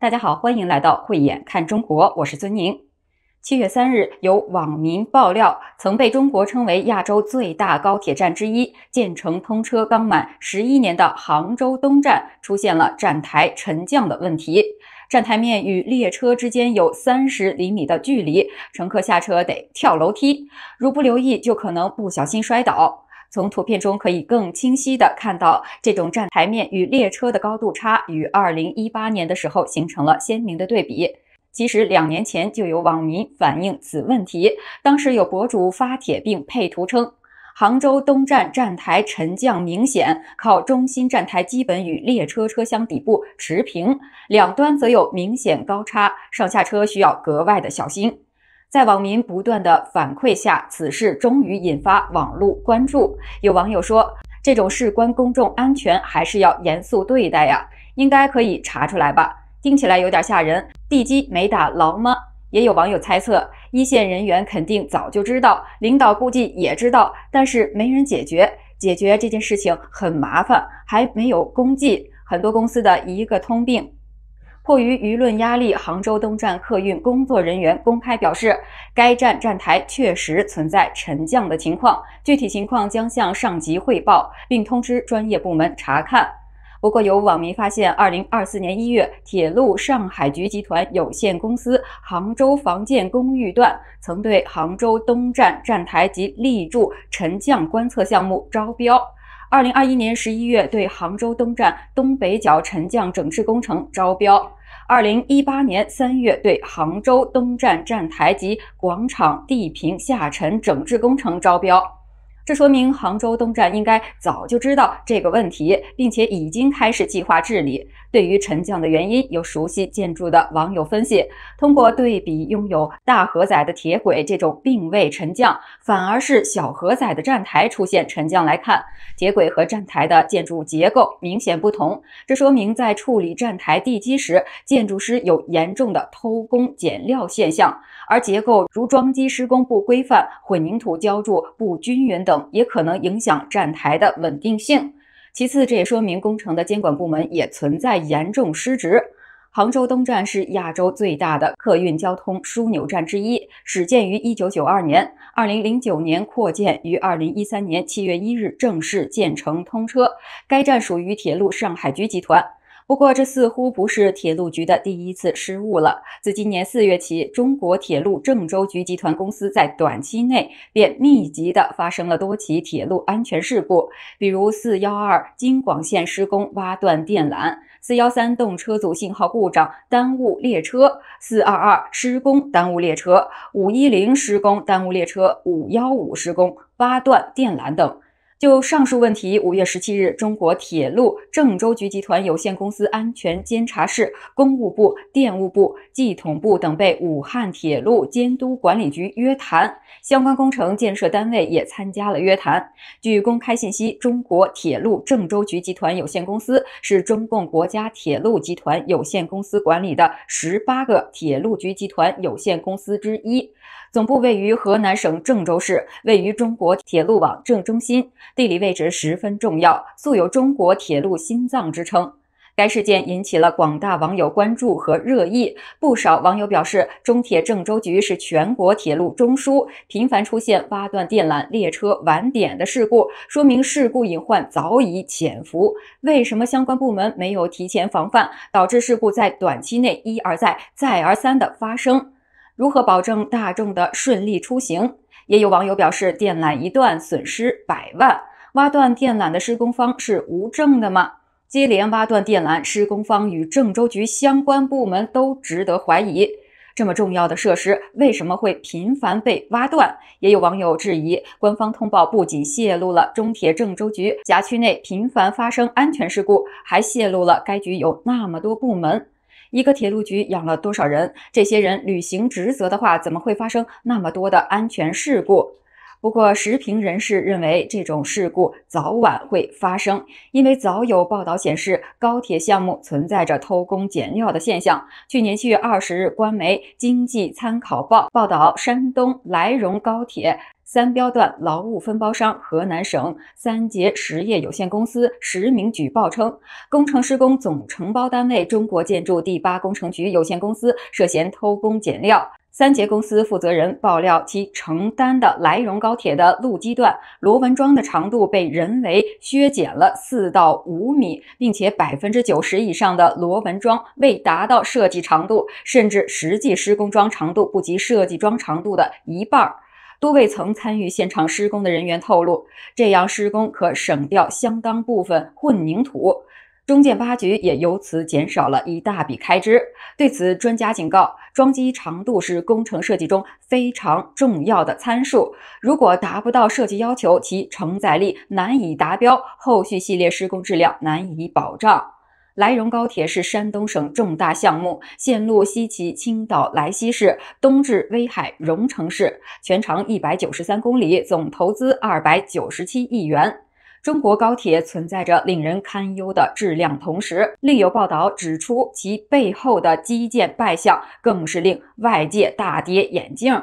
大家好，欢迎来到慧眼看中国，我是孙宁。七月三日，有网民爆料，曾被中国称为亚洲最大高铁站之一、建成通车刚满十一年的杭州东站出现了站台沉降的问题，站台面与列车之间有三十厘米的距离，乘客下车得跳楼梯，如不留意就可能不小心摔倒。从图片中可以更清晰地看到，这种站台面与列车的高度差与二零一八年的时候形成了鲜明的对比。其实两年前就有网民反映此问题，当时有博主发帖并配图称，杭州东站站台沉降明显，靠中心站台基本与列车车厢底部持平，两端则有明显高差，上下车需要格外的小心。在网民不断的反馈下，此事终于引发网络关注。有网友说：“这种事关公众安全，还是要严肃对待呀，应该可以查出来吧？”听起来有点吓人，地基没打牢吗？也有网友猜测，一线人员肯定早就知道，领导估计也知道，但是没人解决，解决这件事情很麻烦，还没有功绩，很多公司的一个通病。迫于舆论压力，杭州东站客运工作人员公开表示，该站站台确实存在沉降的情况，具体情况将向上级汇报，并通知专业部门查看。不过，有网民发现，二零二四年一月，铁路上海局集团有限公司杭州房建公寓段曾对杭州东站站台及立柱沉降观测项目招标。二零二一年十一月对杭州东站东北角沉降整治工程招标，二零一八年三月对杭州东站站台及广场地坪下沉整治工程招标。这说明杭州东站应该早就知道这个问题，并且已经开始计划治理。对于沉降的原因，有熟悉建筑的网友分析：通过对比拥有大荷载的铁轨这种并未沉降，反而是小荷载的站台出现沉降来看，铁轨和站台的建筑结构明显不同。这说明在处理站台地基时，建筑师有严重的偷工减料现象，而结构如桩基施工不规范、混凝土浇筑不均匀等。也可能影响站台的稳定性。其次，这也说明工程的监管部门也存在严重失职。杭州东站是亚洲最大的客运交通枢纽站之一，始建于1992年，2009年扩建，于2013年7月1日正式建成通车。该站属于铁路上海局集团。不过，这似乎不是铁路局的第一次失误了。自今年四月起，中国铁路郑州局集团公司在短期内便密集地发生了多起铁路安全事故，比如四幺二京广线施工挖断电缆，四幺三动车组信号故障耽误列车，四二二施工耽误列车，五一零施工耽误列车，五幺五施工挖断电缆等。就上述问题，五月十七日，中国铁路郑州局集团有限公司安全监察室、公务部、电务部、系统部等被武汉铁路监督管理局约谈，相关工程建设单位也参加了约谈。据公开信息，中国铁路郑州局集团有限公司是中共国家铁路集团有限公司管理的十八个铁路局集团有限公司之一。总部位于河南省郑州市，位于中国铁路网正中心，地理位置十分重要，素有“中国铁路心脏”之称。该事件引起了广大网友关注和热议，不少网友表示，中铁郑州局是全国铁路中枢，频繁出现挖断电缆、列车晚点的事故，说明事故隐患早已潜伏。为什么相关部门没有提前防范，导致事故在短期内一而再、再而三的发生？如何保证大众的顺利出行？也有网友表示，电缆一断损失百万，挖断电缆的施工方是无证的吗？接连挖断电缆，施工方与郑州局相关部门都值得怀疑。这么重要的设施，为什么会频繁被挖断？也有网友质疑，官方通报不仅泄露了中铁郑州局辖区内频繁发生安全事故，还泄露了该局有那么多部门。一个铁路局养了多少人？这些人履行职责的话，怎么会发生那么多的安全事故？不过，时评人士认为，这种事故早晚会发生，因为早有报道显示，高铁项目存在着偷工减料的现象。去年七月二十日，官媒《经济参考报》报道，山东莱荣高铁。三标段劳务分包商河南省三杰实业有限公司实名举报称，工程施工总承包单位中国建筑第八工程局有限公司涉嫌偷工减料。三杰公司负责人爆料，其承担的莱荣高铁的路基段螺纹桩的长度被人为削减了四到五米，并且百分之九十以上的螺纹桩未达到设计长度，甚至实际施工桩长度不及设计桩长度的一半。多位曾参与现场施工的人员透露，这样施工可省掉相当部分混凝土。中建八局也由此减少了一大笔开支。对此，专家警告：桩基长度是工程设计中非常重要的参数，如果达不到设计要求，其承载力难以达标，后续系列施工质量难以保障。莱蓉高铁是山东省重大项目，线路西起青岛莱西市，东至威海荣成市，全长一百九十三公里，总投资二百九十七亿元。中国高铁存在着令人堪忧的质量，同时，另有报道指出其背后的基建败相更是令外界大跌眼镜。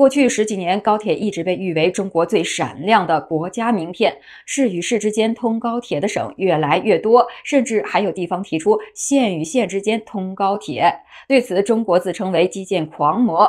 过去十几年，高铁一直被誉为中国最闪亮的国家名片。市与市之间通高铁的省越来越多，甚至还有地方提出县与县之间通高铁。对此，中国自称为基建狂魔。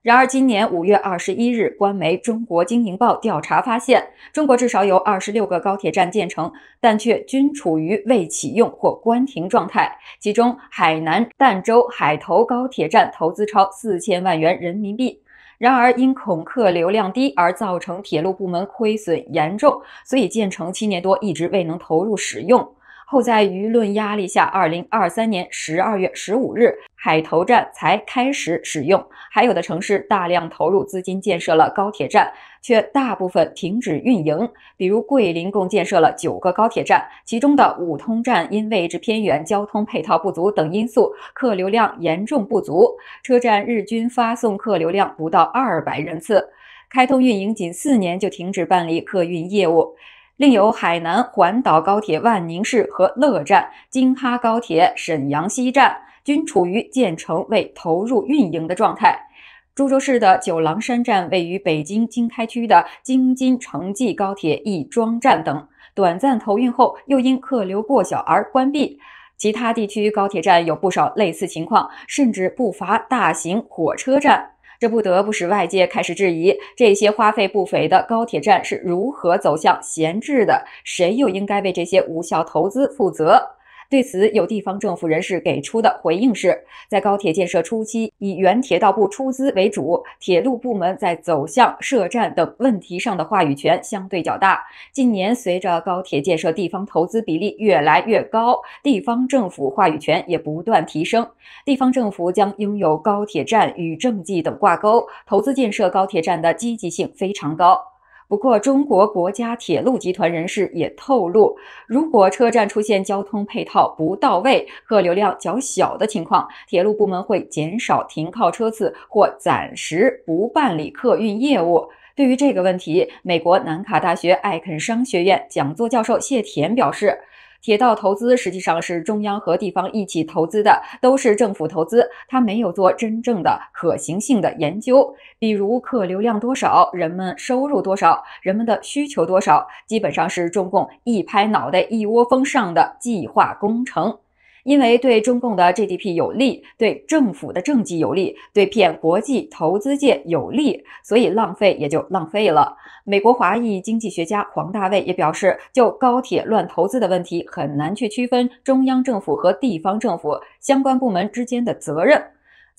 然而，今年五月二十一日，官媒《中国经营报》调查发现，中国至少有二十六个高铁站建成，但却均处于未启用或关停状态。其中，海南儋州海头高铁站投资超四千万元人民币。然而，因恐客流量低而造成铁路部门亏损严重，所以建成七年多一直未能投入使用。后在舆论压力下，二零二三年十二月十五日，海头站才开始使用。还有的城市大量投入资金建设了高铁站，却大部分停止运营。比如桂林，共建设了九个高铁站，其中的五通站因位置偏远、交通配套不足等因素，客流量严重不足，车站日均发送客流量不到二百人次。开通运营仅四年就停止办理客运业务。另有海南环岛高铁万宁市和乐站、京哈高铁沈阳西站均处于建成未投入运营的状态。株洲市的九郎山站位于北京经开区的京津城际高铁亦庄站等，短暂投运后又因客流过小而关闭。其他地区高铁站有不少类似情况，甚至不乏大型火车站。这不得不使外界开始质疑，这些花费不菲的高铁站是如何走向闲置的？谁又应该为这些无效投资负责？对此，有地方政府人士给出的回应是：在高铁建设初期，以原铁道部出资为主，铁路部门在走向设站等问题上的话语权相对较大。近年，随着高铁建设地方投资比例越来越高，地方政府话语权也不断提升。地方政府将拥有高铁站与政绩等挂钩，投资建设高铁站的积极性非常高。不过，中国国家铁路集团人士也透露，如果车站出现交通配套不到位、客流量较小的情况，铁路部门会减少停靠车次或暂时不办理客运业务。对于这个问题，美国南卡大学艾肯商学院讲座教授谢田表示。铁道投资实际上是中央和地方一起投资的，都是政府投资。他没有做真正的可行性的研究，比如客流量多少，人们收入多少，人们的需求多少，基本上是中共一拍脑袋一窝蜂上的计划工程。因为对中共的 GDP 有利，对政府的政绩有利，对骗国际投资界有利，所以浪费也就浪费了。美国华裔经济学家黄大卫也表示，就高铁乱投资的问题，很难去区分中央政府和地方政府相关部门之间的责任。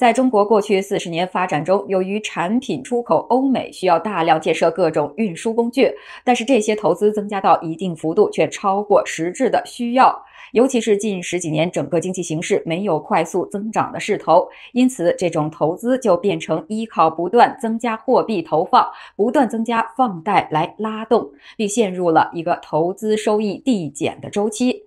在中国过去四十年发展中，由于产品出口欧美需要大量建设各种运输工具，但是这些投资增加到一定幅度却超过实质的需要，尤其是近十几年整个经济形势没有快速增长的势头，因此这种投资就变成依靠不断增加货币投放、不断增加放贷来拉动，并陷入了一个投资收益递减的周期。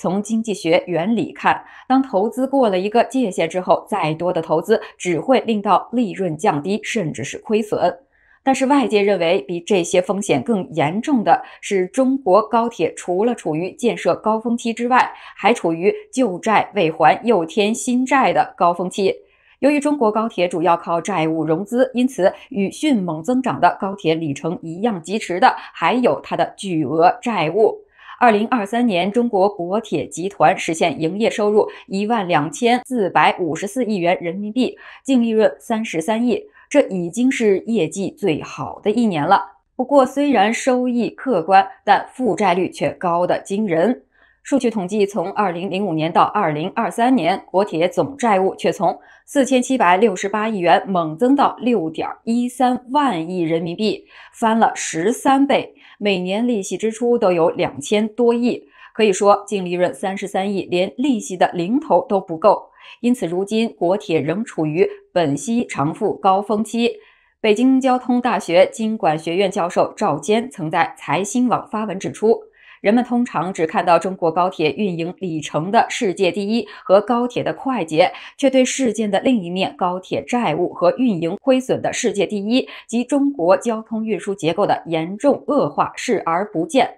从经济学原理看，当投资过了一个界限之后，再多的投资只会令到利润降低，甚至是亏损。但是外界认为，比这些风险更严重的是，中国高铁除了处于建设高峰期之外，还处于旧债未还又添新债的高峰期。由于中国高铁主要靠债务融资，因此与迅猛增长的高铁里程一样疾驰的，还有它的巨额债务。二零二三年，中国国铁集团实现营业收入一万两千四百五十四亿元人民币，净利润三十三亿，这已经是业绩最好的一年了。不过，虽然收益可观，但负债率却高得惊人。数据统计，从二零零五年到二零二三年，国铁总债务却从四千七百六十八亿元猛增到六点一三万亿人民币，翻了十三倍。每年利息支出都有两千多亿，可以说净利润三十三亿连利息的零头都不够。因此，如今国铁仍处于本息偿付高峰期。北京交通大学经管学院教授赵坚曾在财新网发文指出。人们通常只看到中国高铁运营里程的世界第一和高铁的快捷，却对事件的另一面——高铁债务和运营亏损的世界第一及中国交通运输结构的严重恶化视而不见。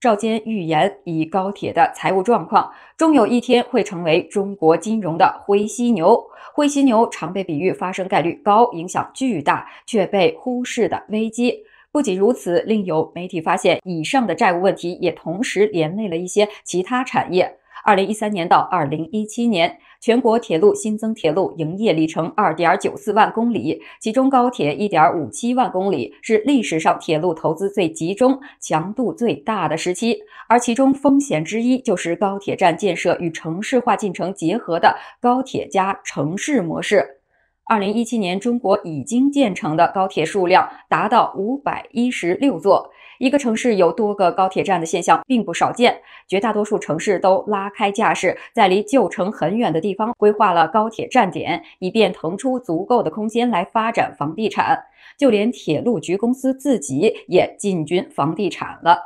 赵坚预言，以高铁的财务状况，终有一天会成为中国金融的灰犀牛。灰犀牛常被比喻，发生概率高、影响巨大却被忽视的危机。不仅如此，另有媒体发现，以上的债务问题也同时连累了一些其他产业。二零一三年到二零一七年，全国铁路新增铁路营业里程二点九四万公里，其中高铁一点五七万公里，是历史上铁路投资最集中、强度最大的时期。而其中风险之一，就是高铁站建设与城市化进程结合的高铁加城市模式。二零一七年，中国已经建成的高铁数量达到五百一十六座。一个城市有多个高铁站的现象并不少见，绝大多数城市都拉开架势，在离旧城很远的地方规划了高铁站点，以便腾出足够的空间来发展房地产。就连铁路局公司自己也进军房地产了。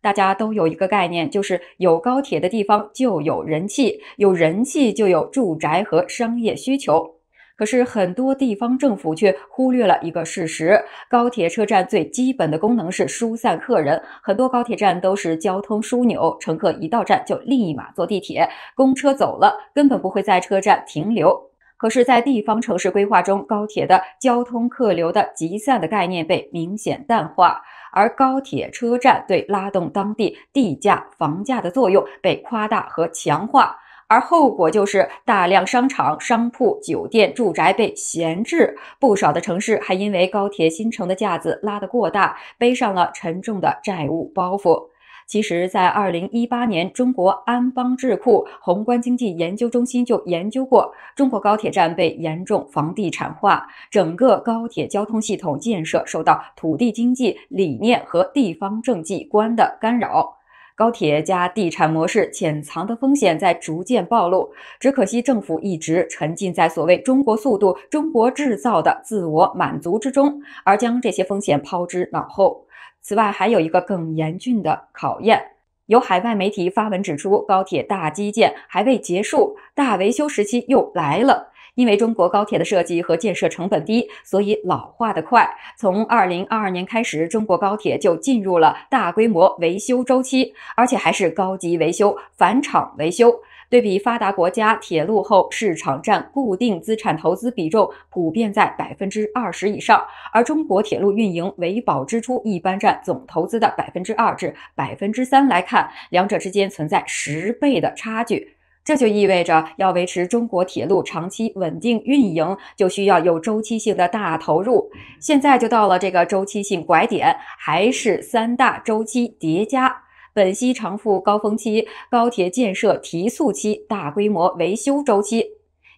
大家都有一个概念，就是有高铁的地方就有人气，有人气就有住宅和商业需求。可是很多地方政府却忽略了一个事实：高铁车站最基本的功能是疏散客人。很多高铁站都是交通枢纽，乘客一到站就立马坐地铁、公车走了，根本不会在车站停留。可是，在地方城市规划中，高铁的交通客流的集散的概念被明显淡化，而高铁车站对拉动当地地价、房价的作用被夸大和强化。而后果就是大量商场、商铺、酒店、住宅被闲置，不少的城市还因为高铁新城的架子拉得过大，背上了沉重的债务包袱。其实，在二零一八年，中国安邦智库宏观经济研究中心就研究过，中国高铁站被严重房地产化，整个高铁交通系统建设受到土地经济理念和地方政绩观的干扰。高铁加地产模式潜藏的风险在逐渐暴露，只可惜政府一直沉浸在所谓“中国速度、中国制造”的自我满足之中，而将这些风险抛之脑后。此外，还有一个更严峻的考验。有海外媒体发文指出，高铁大基建还未结束，大维修时期又来了。因为中国高铁的设计和建设成本低，所以老化的快。从二零二二年开始，中国高铁就进入了大规模维修周期，而且还是高级维修、返厂维修。对比发达国家铁路后市场占固定资产投资比重普遍在百分之二十以上，而中国铁路运营维保支出一般占总投资的百分之二至百分之三，来看两者之间存在十倍的差距。这就意味着，要维持中国铁路长期稳定运营，就需要有周期性的大投入。现在就到了这个周期性拐点，还是三大周期叠加：本息偿付高峰期、高铁建设提速期、大规模维修周期。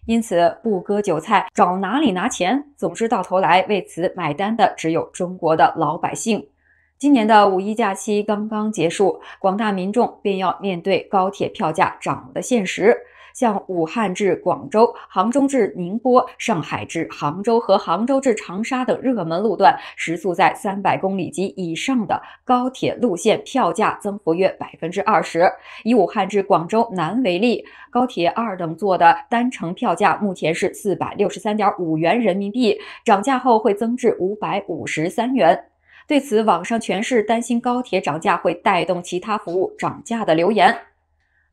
因此，不割韭菜，找哪里拿钱？总之，到头来为此买单的，只有中国的老百姓。今年的五一假期刚刚结束，广大民众便要面对高铁票价涨的现实。像武汉至广州、杭州至宁波、上海至杭州和杭州至长沙等热门路段，时速在三百公里及以上的高铁路线票价增幅约百分之二十。以武汉至广州南为例，高铁二等座的单程票价目前是四百六十三点五元人民币，涨价后会增至五百五十三元。对此，网上全是担心高铁涨价会带动其他服务涨价的留言。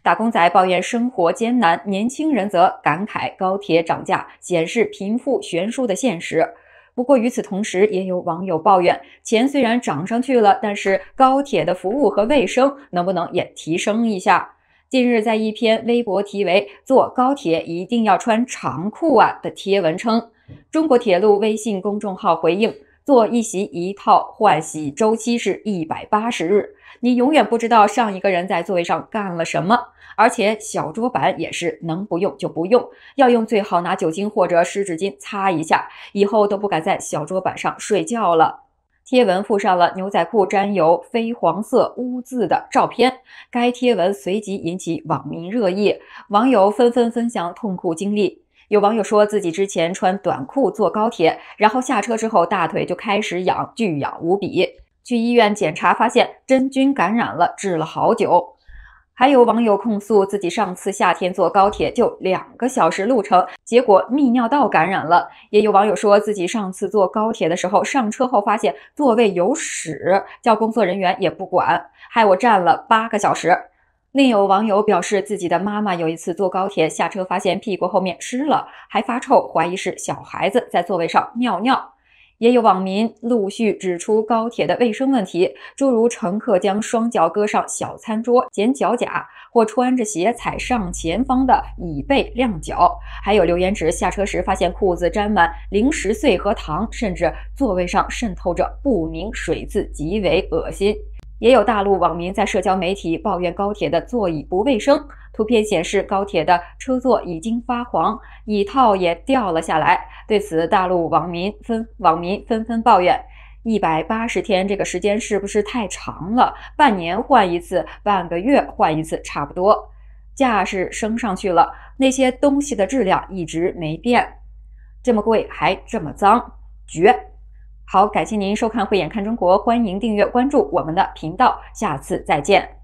打工仔抱怨生活艰难，年轻人则感慨高铁涨价显示贫富悬殊的现实。不过与此同时，也有网友抱怨，钱虽然涨上去了，但是高铁的服务和卫生能不能也提升一下？近日，在一篇微博题为“坐高铁一定要穿长裤啊”的贴文称，中国铁路微信公众号回应。做一席一套换洗周期是一百八十日，你永远不知道上一个人在座位上干了什么。而且小桌板也是能不用就不用，要用最好拿酒精或者湿纸巾擦一下，以后都不敢在小桌板上睡觉了。贴文附上了牛仔裤沾有飞黄色污渍的照片，该贴文随即引起网民热议，网友纷纷分享痛苦经历。有网友说自己之前穿短裤坐高铁，然后下车之后大腿就开始痒，巨痒无比。去医院检查发现真菌感染了，治了好久。还有网友控诉自己上次夏天坐高铁就两个小时路程，结果泌尿道感染了。也有网友说自己上次坐高铁的时候上车后发现座位有屎，叫工作人员也不管，害我站了八个小时。另有网友表示，自己的妈妈有一次坐高铁下车，发现屁股后面湿了还发臭，怀疑是小孩子在座位上尿尿。也有网民陆续指出高铁的卫生问题，诸如乘客将双脚搁上小餐桌剪脚甲，或穿着鞋踩上前方的椅背晾脚。还有留言指下车时发现裤子沾满零食碎和糖，甚至座位上渗透着不明水渍，极为恶心。也有大陆网民在社交媒体抱怨高铁的座椅不卫生，图片显示高铁的车座已经发黄，椅套也掉了下来。对此，大陆网民纷网民纷纷抱怨：一百八十天这个时间是不是太长了？半年换一次，半个月换一次差不多。价是升上去了，那些东西的质量一直没变，这么贵还这么脏，绝！好，感谢您收看《慧眼看中国》，欢迎订阅关注我们的频道，下次再见。